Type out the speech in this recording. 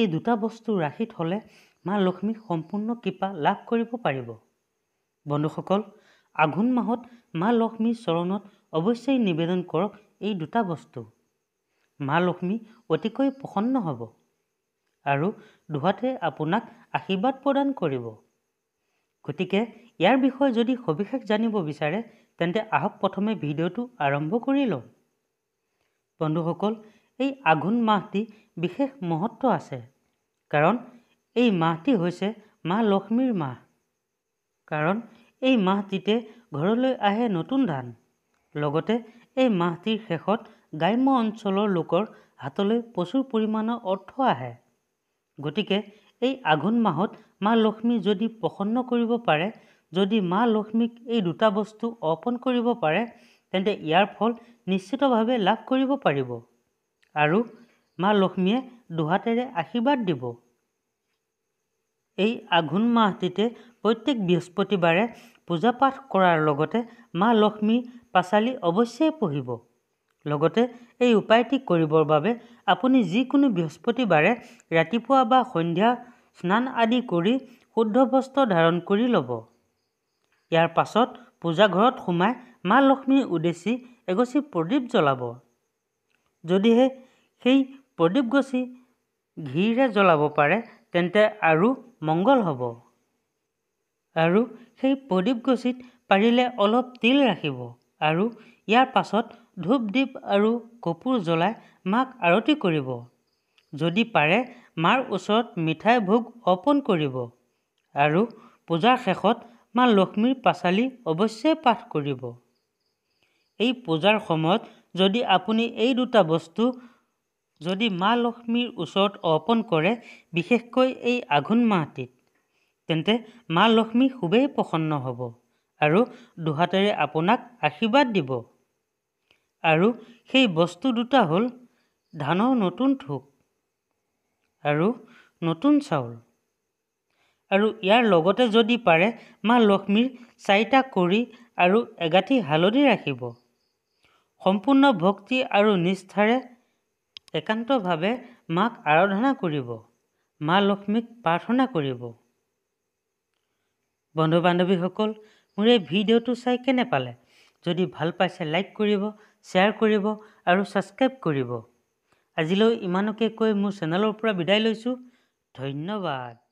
এই দুটা বস্তু ৰাশিত হ'লে মা লক্ষ্মীক সম্পূৰ্ণ কৃপা লাভ কৰিব পাৰিব বন্ধুসকল আঘোণ মাহত মা লক্ষ্মীৰ চৰণত অৱশ্যেই নিবেদন কৰক এই দুটা বস্তু মা লক্ষ্মী অতিকৈ প্ৰসন্ন হ'ব আৰু দুহাতে আপোনাক আশীৰ্বাদ প্ৰদান কৰিব গতিকে ইয়াৰ বিষয়ে যদি সবিশেষ জানিব বিচাৰে তেন্তে আহক প্ৰথমে ভিডিঅ'টো আৰম্ভ কৰি লওঁ বন্ধুসকল এই আঘোণ মাহটি বিশেষ মহত্ব আছে কাৰণ এই মাহটি হৈছে মা লক্ষ্মীৰ মাহ কাৰণ এই মাহটিতে ঘৰলৈ আহে নতুন ধান লগতে এই মাহটিৰ শেষত গ্ৰাম্য অঞ্চলৰ লোকৰ হাতলৈ প্ৰচুৰ পৰিমাণৰ অৰ্থ আহে গতিকে এই আঘোণ মাহত মা লক্ষ্মী যদি প্ৰসন্ন কৰিব পাৰে যদি মা লক্ষ্মীক এই দুটা বস্তু অৰ্পণ কৰিব পাৰে তেন্তে ইয়াৰ ফল নিশ্চিতভাৱে লাভ কৰিব পাৰিব আৰু মা লক্ষ্মীয়ে দুহাতেৰে আশীৰ্বাদ দিব এই আঘোণ মাহটিতে প্ৰত্যেক বৃহস্পতিবাৰে পূজা পাঠ কৰাৰ লগতে মা লক্ষ্মী পাচালি অৱশ্যেই পঢ়িব লগতে এই উপায়টি কৰিবৰ বাবে আপুনি যিকোনো বৃহস্পতিবাৰে ৰাতিপুৱা বা সন্ধ্যা স্নান আদি কৰি শুদ্ধ বস্ত্ৰ ধাৰণ কৰি ল'ব ইয়াৰ পাছত পূজাঘৰত সোমাই মা লক্ষ্মীৰ উদ্দেশ্যি এগছি প্ৰদীপ জ্বলাব যদিহে সেই প্ৰদীপ গছি ঘিৰে জ্বলাব পাৰে তেন্তে আৰু মংগল হ'ব আৰু সেই প্ৰদীপ গছিত পাৰিলে অলপ তিল ৰাখিব আৰু ইয়াৰ পাছত ধূপ দ্বীপ আৰু কপুৰ জ্বলাই মাক আৰতি কৰিব যদি পাৰে মাৰ ওচৰত মিঠাই ভোগ অৰ্পণ কৰিব আৰু পূজাৰ শেষত মা লক্ষ্মীৰ পাচালি অৱশ্যে পাঠ কৰিব এই পূজাৰ সময়ত যদি আপুনি এই দুটা বস্তু যদি মা লক্ষ্মীৰ ওচৰত অৰ্পণ কৰে বিশেষকৈ এই আঘোণ মাহটিত তেন্তে মা লক্ষ্মী খুবেই প্ৰসন্ন হ'ব আৰু দুহাতেৰে আপোনাক আশীৰ্বাদ দিব আৰু সেই বস্তু দুটা হ'ল ধানৰ নতুন থোক আৰু নতুন চাউল আৰু ইয়াৰ লগতে যদি পাৰে মা লক্ষ্মীৰ চাৰিটা কৰি আৰু এগাঠি হালধি ৰাখিব সম্পূৰ্ণ ভক্তি আৰু নিষ্ঠাৰে একান্তভাৱে মাক আৰাধনা কৰিব মা লক্ষ্মীক প্ৰাৰ্থনা কৰিব বন্ধু বান্ধৱীসকল মোৰ এই ভিডিঅ'টো চাই কেনে পালে যদি ভাল পাইছে লাইক কৰিব শ্বেয়াৰ কৰিব আৰু ছাবস্ক্ৰাইব কৰিব আজিলৈ ইমানকে কৈ মোৰ চেনেলৰ পৰা বিদায় লৈছোঁ ধন্যবাদ